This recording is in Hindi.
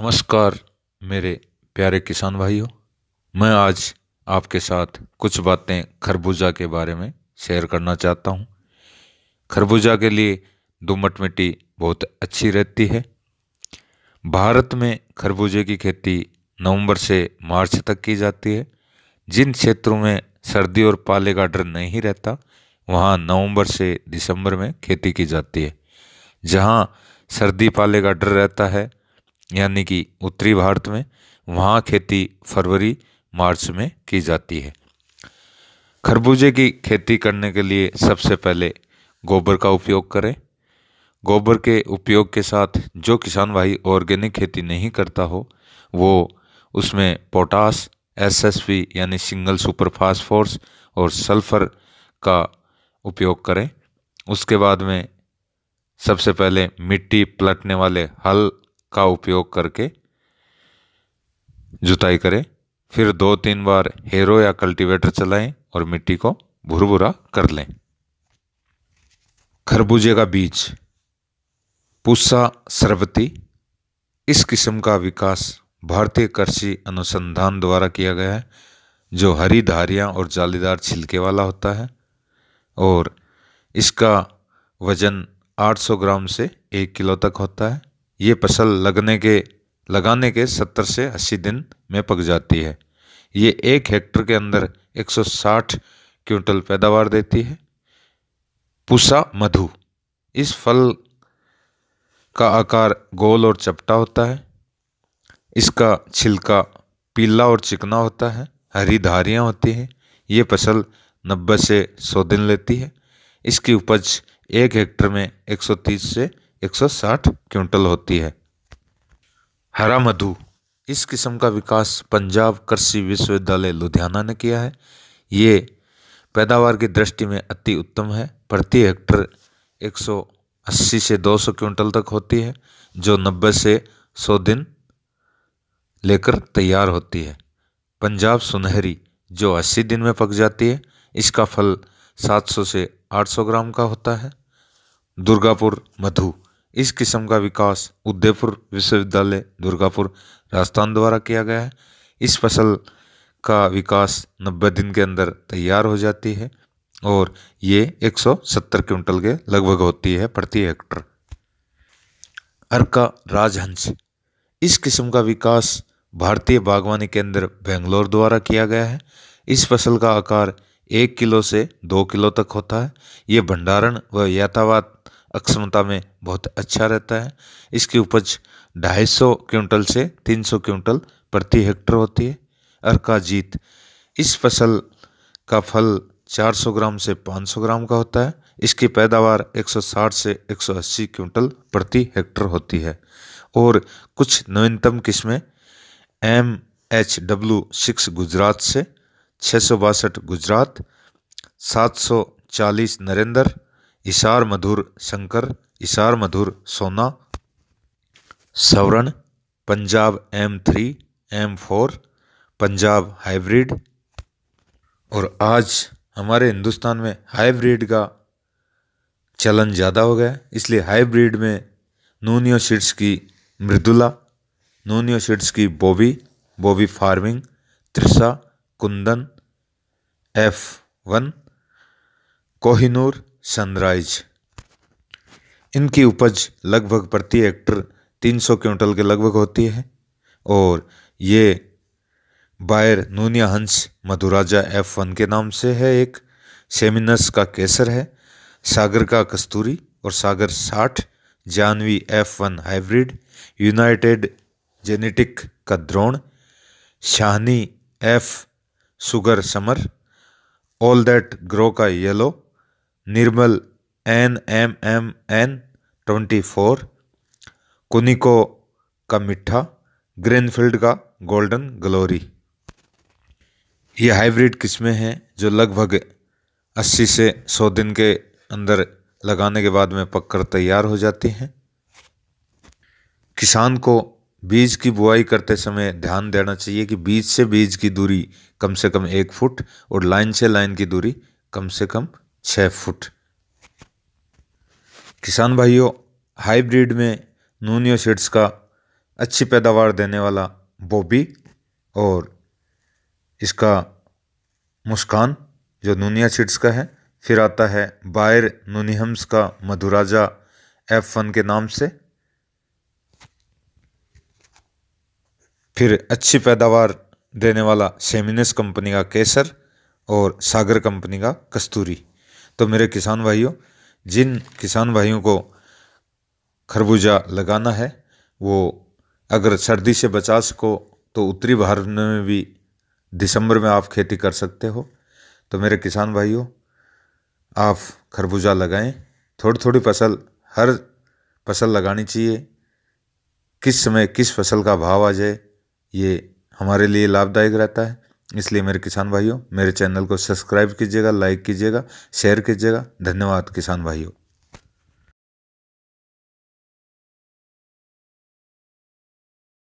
नमस्कार मेरे प्यारे किसान भाइयों मैं आज आपके साथ कुछ बातें खरबूजा के बारे में शेयर करना चाहता हूँ खरबूजा के लिए दोमट मिट्टी बहुत अच्छी रहती है भारत में खरबूजे की खेती नवंबर से मार्च तक की जाती है जिन क्षेत्रों में सर्दी और पाले का डर नहीं रहता वहाँ नवंबर से दिसंबर में खेती की जाती है जहाँ सर्दी पाले का डर रहता है यानी कि उत्तरी भारत में वहाँ खेती फरवरी मार्च में की जाती है खरबूजे की खेती करने के लिए सबसे पहले गोबर का उपयोग करें गोबर के उपयोग के साथ जो किसान भाई ऑर्गेनिक खेती नहीं करता हो वो उसमें पोटास एसएसपी यानी सिंगल सुपर फास्फोर्स और सल्फर का उपयोग करें उसके बाद में सबसे पहले मिट्टी पलटने वाले हल का उपयोग करके जुताई करें फिर दो तीन बार हेरो या कल्टीवेटर चलाएं और मिट्टी को भुरभुरा कर लें खरबूजे का बीज पूसा सरबती इस किस्म का विकास भारतीय कृषि अनुसंधान द्वारा किया गया है जो हरी धारियाँ और जालीदार छिलके वाला होता है और इसका वज़न 800 ग्राम से एक किलो तक होता है ये फसल लगने के लगाने के 70 से 80 दिन में पक जाती है ये एक हेक्टर के अंदर 160 क्विंटल पैदावार देती है पुसा मधु इस फल का आकार गोल और चपटा होता है इसका छिलका पीला और चिकना होता है हरी धारियाँ होती हैं ये फसल 90 से 100 दिन लेती है इसकी उपज एक हेक्टर में 130 से 160 क्विंटल होती है हरा मधु इस किस्म का विकास पंजाब कृषि विश्वविद्यालय लुधियाना ने किया है ये पैदावार की दृष्टि में अति उत्तम है प्रति हेक्टर 180 से 200 क्विंटल तक होती है जो 90 से 100 दिन लेकर तैयार होती है पंजाब सुनहरी जो 80 दिन में पक जाती है इसका फल 700 से 800 ग्राम का होता है दुर्गापुर मधु इस किस्म का विकास उदयपुर विश्वविद्यालय दुर्गापुर राजस्थान द्वारा किया गया है इस फसल का विकास 90 दिन के अंदर तैयार हो जाती है और ये 170 क्विंटल के लगभग होती है प्रति हेक्टर अर्का राजहंस इस किस्म का विकास भारतीय बागवानी केंद्र बेंगलोर द्वारा किया गया है इस फसल का आकार एक किलो से दो किलो तक होता है ये भंडारण व यातावात अक्षमता में बहुत अच्छा रहता है इसकी उपज ढाई सौ क्विंटल से तीन सौ क्विंटल प्रति हेक्टर होती है जीत इस फसल का फल 400 ग्राम से 500 ग्राम का होता है इसकी पैदावार 160 से 180 क्विंटल प्रति हेक्टर होती है और कुछ नवीनतम किस्में M H W six Gujarat से छः गुजरात 740 नरेंद्र इशार मधुर Shankar Ishar Madhur Sona Swaran Punjab M three M four Punjab hybrid और आज हमारे हिंदुस्तान में हाइब्रिड का चलन ज़्यादा हो गया है इसलिए हाइब्रिड में नूनियो सीड्स की मृदुला नूनियो सीड्स की Bobby Bobby farming Trisha Kundan F one Kohinoor sunrise इनकी उपज लगभग प्रति हेक्टर 300 क्विंटल के लगभग होती है और ये बायर नूनिया हंस मधुराजा एफ वन के नाम से है एक सेमिनस का केसर है सागर का कस्तूरी और सागर साठ Janvi F one hybrid United Genetic का द्रोण शाहनी F sugar summer all that grow का yellow Nirmal N M M N twenty four कुनिको का मिठा ग्रेनफील्ड का गोल्डन ग्लोरी ये हाइब्रिड किस्में हैं जो लगभग 80 से 100 दिन के अंदर लगाने के बाद में पककर तैयार हो जाती हैं किसान को बीज की बुआई करते समय ध्यान देना चाहिए कि बीज से बीज की दूरी कम से कम एक फुट और लाइन से लाइन की दूरी कम से कम छः फुट किसान भाइयों हाइब्रिड में नूनियो सीड्स का अच्छी पैदावार देने वाला बोबी और इसका मुस्कान जो नूनिया सीड्स का है फिर आता है बायर नूनिहम्स का मधुराजा एफ वन के नाम से फिर अच्छी पैदावार देने वाला सेमिनस कंपनी का केसर और सागर कंपनी का कस्तूरी तो मेरे किसान भाइयों जिन किसान भाइयों को खरबूजा लगाना है वो अगर सर्दी से बचा सको तो उत्तरी भारत में भी दिसंबर में आप खेती कर सकते हो तो मेरे किसान भाइयों आप खरबूजा लगाएं थोड़ी थोड़ी फसल हर फसल लगानी चाहिए किस समय किस फसल का भाव आ जाए ये हमारे लिए लाभदायक रहता है इसलिए मेरे किसान भाइयों मेरे चैनल को सब्सक्राइब कीजिएगा लाइक कीजिएगा शेयर कीजिएगा धन्यवाद किसान भाइयों